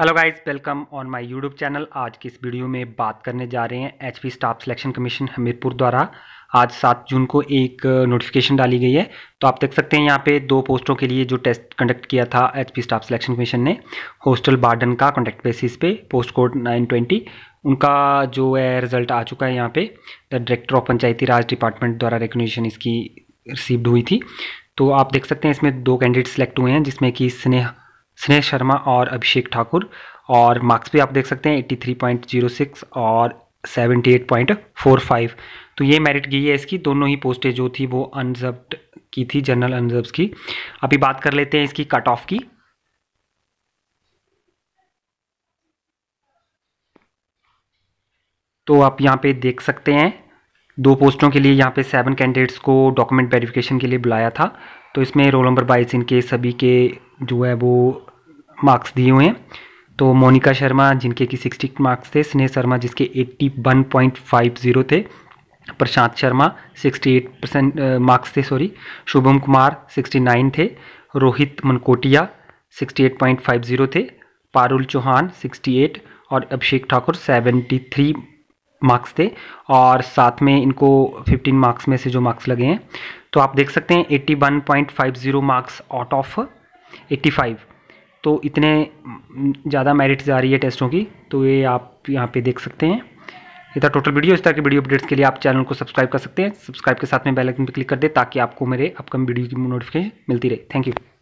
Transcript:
hello guys welcome on my YouTube channel आज की इस वीडियो में बात करने जा रहे हैं HP staff selection commission Hamirpur द्वारा आज सात जून को एक नोटिफिकेशन डाली गई है तो आप देख सकते हैं यहाँ पे दो पोस्टों के लिए जो टेस्ट कंडक्ट किया था एचपी स्टाफ सिलेक्शन कमीशन ने हॉस्टल बार्डन का कॉन्टैक्ट बेसिस पे पोस्ट कोड नाइन ट्वेंटी उनका जो है रिज़ल्ट आ चुका है यहाँ पे the director of Panchayati Raj department द्वारा रिकग्निशन इसकी रिसीव्ड हुई थी तो आप देख सकते हैं इसमें दो कैंडिडेट सेलेक्ट हुए हैं जिसमें कि स्नेहा स्नेह शर्मा और अभिषेक ठाकुर और मार्क्स भी आप देख सकते हैं 83.06 और 78.45 तो ये मेरिट गई है इसकी दोनों ही पोस्टें जो थी वो अनजब्ड की थी जनरल अनजब्स की अभी बात कर लेते हैं इसकी कट ऑफ की तो आप यहाँ पे देख सकते हैं दो पोस्टों के लिए यहाँ पे सेवन कैंडिडेट्स को डॉक्यूमेंट वेरिफिकेशन के लिए बुलाया था तो इसमें रोल नंबर बाईस इनके सभी के जो है वो मार्क्स दिए हुए हैं तो मोनिका शर्मा जिनके कि सिक्सटी मार्क्स थे स्नेह शर्मा जिसके eighty one point five zero थे Prashant Sharma sixty eight percent marks थे sorry Shubham Kumar sixty nine थे Rohit Mankotia sixty eight point five zero थे पारुल चौहान सिक्सटी एट और Abhishek Thakur seventy three marks थे और साथ में इनको 15 मार्क्स में से जो मार्क्स लगे हैं तो आप देख सकते हैं 81.50 मार्क्स आउट ऑफ 85 तो इतने ज़्यादा मेरिट्स आ रही है टेस्टों की तो ये आप यहाँ पे देख सकते हैं इधर टोटल वीडियो इस तरह के वीडियो अपडेट्स के लिए आप चैनल को सब्सक्राइब कर सकते हैं सब्सक्राइब के साथ में बेल पर क्लिक कर दें ताकि आपको मेरे अपकम वीडियो की नोटिफिकेशन मिलती रहे थैंक यू